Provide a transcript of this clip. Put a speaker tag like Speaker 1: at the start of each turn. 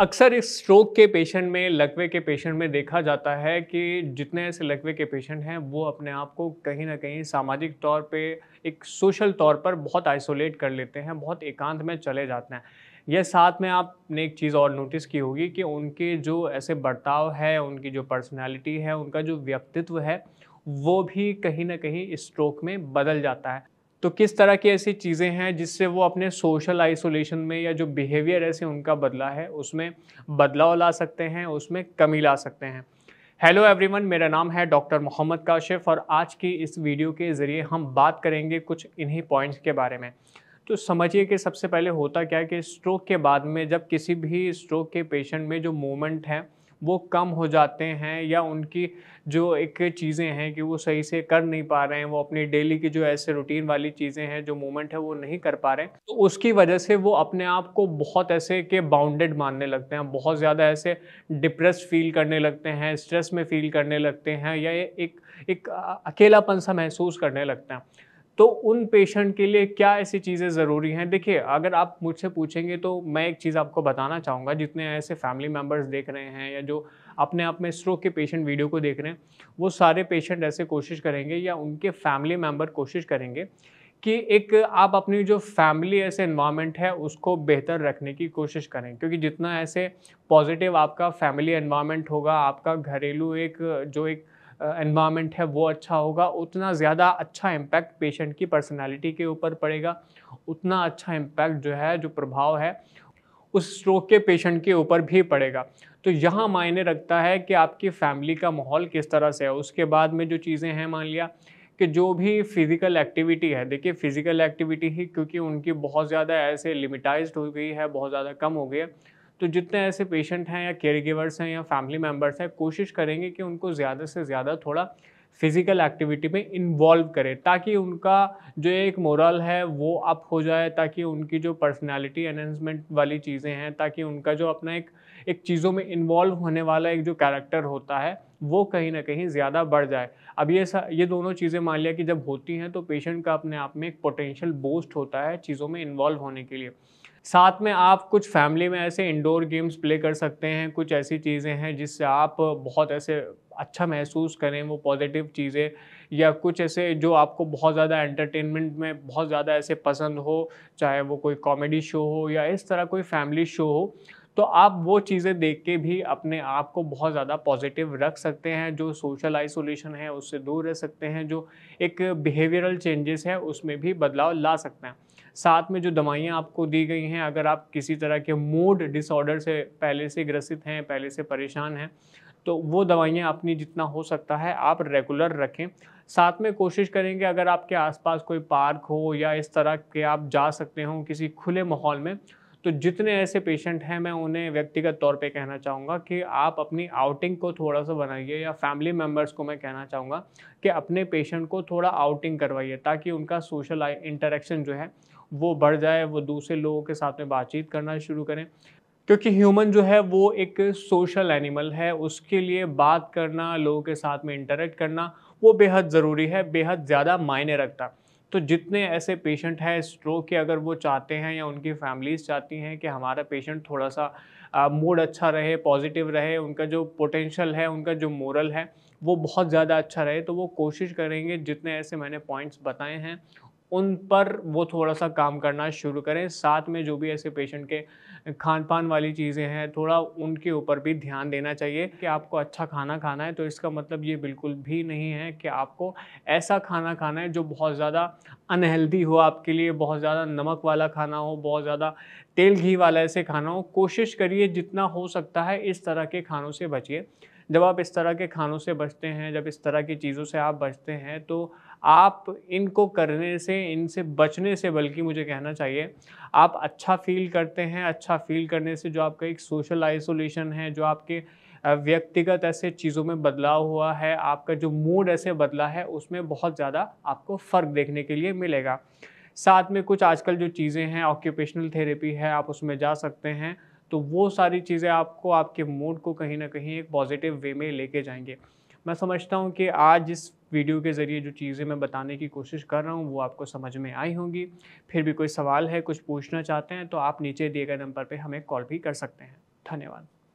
Speaker 1: अक्सर इस स्ट्रोक के पेशेंट में लकवे के पेशेंट में देखा जाता है कि जितने ऐसे लकवे के पेशेंट हैं वो अपने आप को कहीं ना कहीं सामाजिक तौर पे एक सोशल तौर पर बहुत आइसोलेट कर लेते हैं बहुत एकांत में चले जाते हैं यह साथ में आपने एक चीज़ और नोटिस की होगी कि उनके जो ऐसे बर्ताव है उनकी जो पर्सनैलिटी है उनका जो व्यक्तित्व है वो भी कहीं ना कहीं स्ट्रोक में बदल जाता है तो किस तरह की ऐसी चीज़ें हैं जिससे वो अपने सोशल आइसोलेशन में या जो बिहेवियर ऐसे उनका बदला है उसमें बदलाव ला सकते हैं उसमें कमी ला सकते हैं हेलो एवरीवन मेरा नाम है डॉक्टर मोहम्मद काशिफ और आज की इस वीडियो के ज़रिए हम बात करेंगे कुछ इन्हीं पॉइंट्स के बारे में तो समझिए कि सबसे पहले होता क्या है कि स्ट्रोक के बाद में जब किसी भी स्ट्रोक के पेशेंट में जो मूवमेंट है वो कम हो जाते हैं या उनकी जो एक चीज़ें हैं कि वो सही से कर नहीं पा रहे हैं वो अपनी डेली की जो ऐसे रूटीन वाली चीज़ें हैं जो मूवमेंट है वो नहीं कर पा रहे हैं तो उसकी वजह से वो अपने आप को बहुत ऐसे के बाउंडेड मानने लगते हैं बहुत ज़्यादा ऐसे डिप्रेस फील करने लगते हैं स्ट्रेस में फील करने लगते हैं या एक एक अकेलापन सा महसूस करने लगते हैं तो उन पेशेंट के लिए क्या ऐसी चीज़ें ज़रूरी हैं देखिए अगर आप मुझसे पूछेंगे तो मैं एक चीज़ आपको बताना चाहूँगा जितने ऐसे फैमिली मेम्बर्स देख रहे हैं या जो अपने आप में स्ट्रोक के पेशेंट वीडियो को देख रहे हैं वो सारे पेशेंट ऐसे कोशिश करेंगे या उनके फैमिली मेम्बर कोशिश करेंगे कि एक आप अपनी जो फैमिली ऐसे इन्वामेंट है उसको बेहतर रखने की कोशिश करें क्योंकि जितना ऐसे पॉजिटिव आपका फैमिली इन्वायरमेंट होगा आपका घरेलू एक जो एक एनवायरमेंट है वो अच्छा होगा उतना ज़्यादा अच्छा इम्पैक्ट पेशेंट की पर्सनैलिटी के ऊपर पड़ेगा उतना अच्छा इम्पैक्ट जो है जो प्रभाव है उस स्ट्रोक के पेशेंट के ऊपर भी पड़ेगा तो यहाँ मायने रखता है कि आपकी फैमिली का माहौल किस तरह से है उसके बाद में जो चीज़ें हैं मान लिया कि जो भी फिज़िकल एक्टिविटी है देखिए फिज़िकल एक्टिविटी ही क्योंकि उनकी बहुत ज़्यादा ऐसे लिमिटाइज्ड हो गई है बहुत ज़्यादा कम हो गई है तो जितने ऐसे पेशेंट हैं या केयर गिवर्स हैं या फैमिली मेम्बर्स हैं कोशिश करेंगे कि उनको ज़्यादा से ज़्यादा थोड़ा फिज़िकल एक्टिविटी में इन्वॉल्व करें ताकि उनका जो एक मोरल है वो अप हो जाए ताकि उनकी जो पर्सनालिटी एनहेंसमेंट वाली चीज़ें हैं ताकि उनका जो अपना एक एक चीज़ों में इन्वॉल्व होने वाला एक जो कैरेक्टर होता है वो कहीं ना कहीं ज़्यादा बढ़ जाए अब ये ये दोनों चीज़ें मान लिया कि जब होती हैं तो पेशेंट का अपने आप में एक पोटेंशियल बोस्ट होता है चीज़ों में इन्वॉल्व होने के लिए साथ में आप कुछ फैमिली में ऐसे इंडोर गेम्स प्ले कर सकते हैं कुछ ऐसी चीज़ें हैं जिससे आप बहुत ऐसे अच्छा महसूस करें वो पॉजिटिव चीज़ें या कुछ ऐसे जो आपको बहुत ज़्यादा एंटरटेनमेंट में बहुत ज़्यादा ऐसे पसंद हो चाहे वो कोई कॉमेडी शो हो या इस तरह कोई फैमिली शो हो तो आप वो चीज़ें देख के भी अपने आप को बहुत ज़्यादा पॉजिटिव रख सकते हैं जो सोशल आइसोलेशन है उससे दूर रह सकते हैं जो एक बिहेवियरल चेंजेस है उसमें भी बदलाव ला सकते हैं साथ में जो दवाइयाँ आपको दी गई हैं अगर आप किसी तरह के मूड डिसऑर्डर से पहले से ग्रसित हैं पहले से परेशान हैं तो वो दवाइयाँ अपनी जितना हो सकता है आप रेगुलर रखें साथ में कोशिश करेंगे अगर आपके आसपास कोई पार्क हो या इस तरह के आप जा सकते हो किसी खुले माहौल में तो जितने ऐसे पेशेंट हैं मैं उन्हें व्यक्तिगत तौर पे कहना चाहूँगा कि आप अपनी आउटिंग को थोड़ा सा बनाइए या फैमिली मेम्बर्स को मैं कहना चाहूँगा कि अपने पेशेंट को थोड़ा आउटिंग करवाइए ताकि उनका सोशल इंटरेक्शन जो है वो बढ़ जाए वो दूसरे लोगों के साथ में बातचीत करना शुरू करें क्योंकि ह्यूमन जो है वो एक सोशल एनिमल है उसके लिए बात करना लोगों के साथ में इंटरेक्ट करना वो बेहद ज़रूरी है बेहद ज़्यादा मायने रखता है तो जितने ऐसे पेशेंट हैं स्ट्रोक के अगर वो चाहते हैं या उनकी फैमिलीज चाहती हैं कि हमारा पेशेंट थोड़ा सा मूड अच्छा रहे पॉजिटिव रहे उनका जो पोटेंशियल है उनका जो मोरल है वो बहुत ज़्यादा अच्छा रहे तो वो कोशिश करेंगे जितने ऐसे मैंने पॉइंट्स बताए हैं उन पर वो थोड़ा सा काम करना शुरू करें साथ में जो भी ऐसे पेशेंट के खान पान वाली चीज़ें हैं थोड़ा उनके ऊपर भी ध्यान देना चाहिए कि आपको अच्छा खाना खाना है तो इसका मतलब ये बिल्कुल भी नहीं है कि आपको ऐसा खाना खाना है जो बहुत ज़्यादा अनहेल्दी हो आपके लिए बहुत ज़्यादा नमक वाला खाना हो बहुत ज़्यादा तेल घी वाला ऐसे खाना हो कोशिश करिए जितना हो सकता है इस तरह के खानों से बचिए जब आप इस तरह के खानों से बचते हैं जब इस तरह की चीज़ों से आप बचते हैं तो आप इनको करने से इनसे बचने से बल्कि मुझे कहना चाहिए आप अच्छा फील करते हैं अच्छा फील करने से जो आपका एक सोशल आइसोलेशन है जो आपके व्यक्तिगत ऐसे चीज़ों में बदलाव हुआ है आपका जो मूड ऐसे बदला है उसमें बहुत ज़्यादा आपको फ़र्क देखने के लिए मिलेगा साथ में कुछ आजकल जो चीज़ें हैं ऑक्यूपेशनल थेरेपी है आप उसमें जा सकते हैं तो वो सारी चीज़ें आपको आपके मूड को कहीं ना कहीं एक पॉजिटिव वे में लेके जाएंगे मैं समझता हूँ कि आज इस वीडियो के ज़रिए जो चीज़ें मैं बताने की कोशिश कर रहा हूँ वो आपको समझ में आई होंगी फिर भी कोई सवाल है कुछ पूछना चाहते हैं तो आप नीचे दिए गए नंबर पर हमें कॉल भी कर सकते हैं धन्यवाद